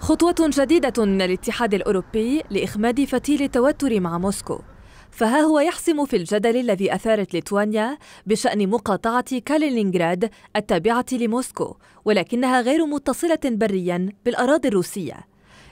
خطوة جديدة من الاتحاد الأوروبي لإخماد فتيل التوتر مع موسكو فها هو يحسم في الجدل الذي أثارت ليتوانيا بشأن مقاطعة كالينينغراد التابعة لموسكو ولكنها غير متصلة بريا بالأراضي الروسية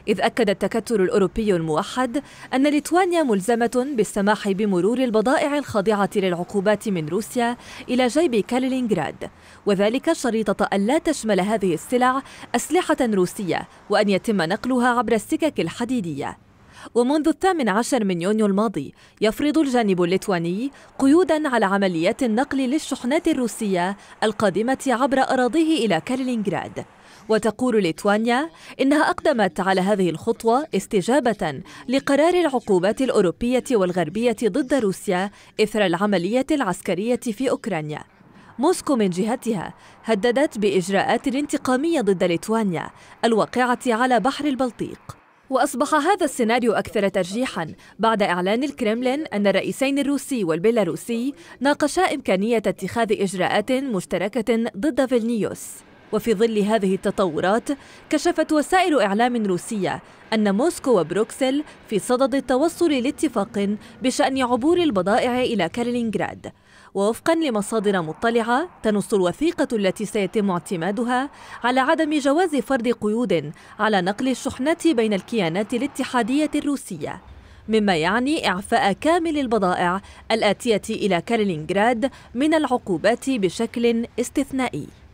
إذ أكد التكتل الأوروبي الموحد أن ليتوانيا ملزمة بالسماح بمرور البضائع الخاضعة للعقوبات من روسيا إلى جيب كالينينغراد وذلك شريطة أن لا تشمل هذه السلع أسلحة روسية وأن يتم نقلها عبر السكك الحديدية ومنذ الثامن عشر من يونيو الماضي يفرض الجانب الليتواني قيودا على عمليات النقل للشحنات الروسية القادمة عبر أراضيه إلى كالينغراد وتقول ليتوانيا إنها أقدمت على هذه الخطوة استجابة لقرار العقوبات الأوروبية والغربية ضد روسيا إثر العملية العسكرية في أوكرانيا موسكو من جهتها هددت بإجراءات انتقامية ضد ليتوانيا الواقعة على بحر البلطيق وأصبح هذا السيناريو أكثر ترجيحا بعد إعلان الكرملين أن الرئيسين الروسي والبيلاروسي ناقشا إمكانية اتخاذ إجراءات مشتركة ضد فيلنيوس وفي ظل هذه التطورات كشفت وسائل إعلام روسية أن موسكو وبروكسل في صدد التوصل لاتفاق بشأن عبور البضائع إلى كالينينغراد ووفقا لمصادر مطلعة تنص الوثيقة التي سيتم اعتمادها على عدم جواز فرض قيود على نقل الشحنات بين الكيانات الاتحادية الروسية مما يعني إعفاء كامل البضائع الآتية إلى كالينينغراد من العقوبات بشكل استثنائي